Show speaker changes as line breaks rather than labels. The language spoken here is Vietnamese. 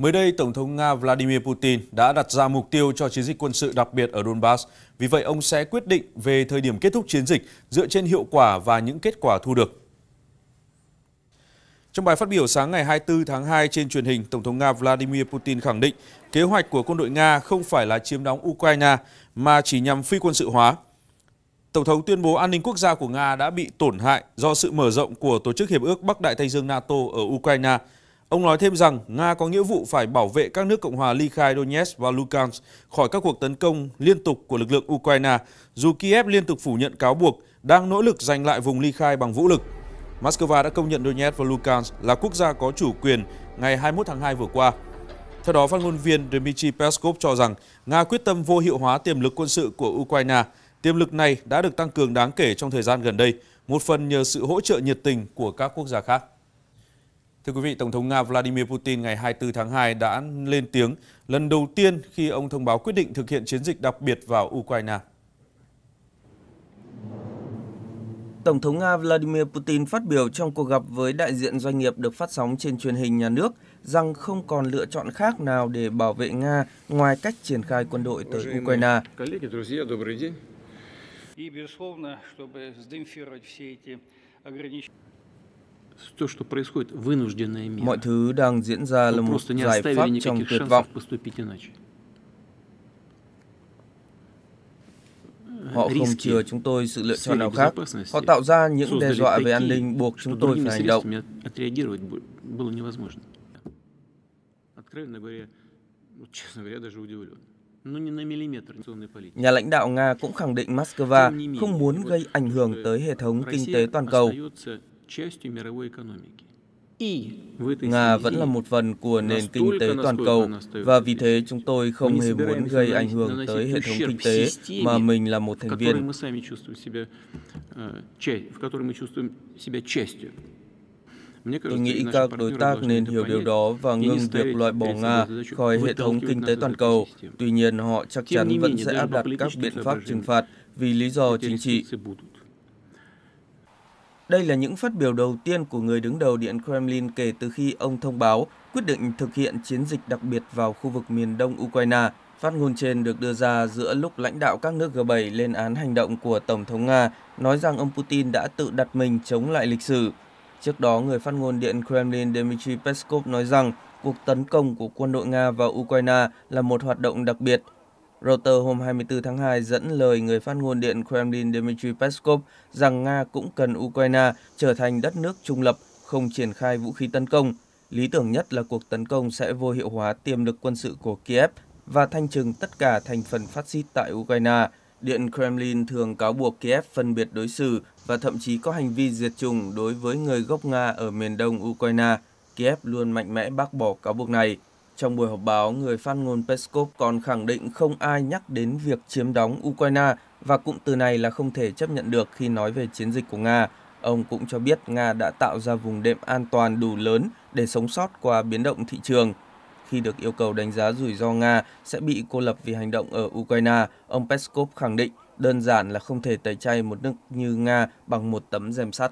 Mới đây, Tổng thống Nga Vladimir Putin đã đặt ra mục tiêu cho chiến dịch quân sự đặc biệt ở Donbass. Vì vậy, ông sẽ quyết định về thời điểm kết thúc chiến dịch dựa trên hiệu quả và những kết quả thu được. Trong bài phát biểu sáng ngày 24 tháng 2 trên truyền hình, Tổng thống Nga Vladimir Putin khẳng định kế hoạch của quân đội Nga không phải là chiếm đóng Ukraine mà chỉ nhằm phi quân sự hóa. Tổng thống tuyên bố an ninh quốc gia của Nga đã bị tổn hại do sự mở rộng của Tổ chức Hiệp ước Bắc Đại Tây Dương NATO ở Ukraine – Ông nói thêm rằng Nga có nghĩa vụ phải bảo vệ các nước Cộng hòa ly khai Donetsk và Lugansk khỏi các cuộc tấn công liên tục của lực lượng Ukraine, dù Kiev liên tục phủ nhận cáo buộc đang nỗ lực giành lại vùng ly khai bằng vũ lực. Moscow đã công nhận Donetsk và Lugansk là quốc gia có chủ quyền ngày 21 tháng 2 vừa qua. Theo đó, phát ngôn viên Dmitry Peskov cho rằng Nga quyết tâm vô hiệu hóa tiềm lực quân sự của Ukraine. Tiềm lực này đã được tăng cường đáng kể trong thời gian gần đây, một phần nhờ sự hỗ trợ nhiệt tình của các quốc gia khác. Thưa quý vị, Tổng thống Nga Vladimir Putin ngày 24 tháng 2 đã lên tiếng lần đầu tiên khi ông thông báo quyết định thực hiện chiến dịch đặc biệt vào Ukraine.
Tổng thống Nga Vladimir Putin phát biểu trong cuộc gặp với đại diện doanh nghiệp được phát sóng trên truyền hình nhà nước rằng không còn lựa chọn khác nào để bảo vệ Nga ngoài cách triển khai quân đội tới Ukraine.
Mọi thứ đang diễn ra là một giải pháp trong tuyệt vọng.
Họ không chừa chúng tôi sự lựa chọn nào khác. Họ tạo ra những đe dọa về an ninh buộc chúng tôi phải hành động.
Nhà lãnh đạo Nga
cũng khẳng định Moscow không muốn gây ảnh hưởng tới hệ thống kinh tế toàn cầu.
Nga vẫn là một phần của nền kinh tế toàn cầu và vì thế chúng tôi không hề muốn gây ảnh hưởng tới hệ thống kinh tế mà mình là một thành viên. Э, tôi nghĩ các đối tác nên hiểu điều đó và ngừng việc loại bỏ Nga khỏi hệ thống kinh tế
toàn cầu. Tuy nhiên, họ chắc chắn vẫn sẽ áp đặt các biện pháp trừng phạt vì lý do chính trị. Đây là những phát biểu đầu tiên của người đứng đầu Điện Kremlin kể từ khi ông thông báo quyết định thực hiện chiến dịch đặc biệt vào khu vực miền đông Ukraine. Phát ngôn trên được đưa ra giữa lúc lãnh đạo các nước G7 lên án hành động của Tổng thống Nga, nói rằng ông Putin đã tự đặt mình chống lại lịch sử. Trước đó, người phát ngôn Điện Kremlin Dmitry Peskov nói rằng cuộc tấn công của quân đội Nga vào Ukraine là một hoạt động đặc biệt Reuters hôm 24 tháng 2 dẫn lời người phát ngôn Điện Kremlin Dmitry Peskov rằng Nga cũng cần Ukraine trở thành đất nước trung lập, không triển khai vũ khí tấn công. Lý tưởng nhất là cuộc tấn công sẽ vô hiệu hóa tiềm lực quân sự của Kiev và thanh trừng tất cả thành phần phát xít tại Ukraine. Điện Kremlin thường cáo buộc Kiev phân biệt đối xử và thậm chí có hành vi diệt chủng đối với người gốc Nga ở miền đông Ukraine. Kiev luôn mạnh mẽ bác bỏ cáo buộc này. Trong buổi họp báo, người phát ngôn Peskov còn khẳng định không ai nhắc đến việc chiếm đóng Ukraine và cụm từ này là không thể chấp nhận được khi nói về chiến dịch của Nga. Ông cũng cho biết Nga đã tạo ra vùng đệm an toàn đủ lớn để sống sót qua biến động thị trường. Khi được yêu cầu đánh giá rủi ro Nga sẽ bị cô lập vì hành động ở Ukraine, ông Peskov khẳng định đơn giản là không thể tẩy chay một nước như Nga bằng một tấm rèm sắt.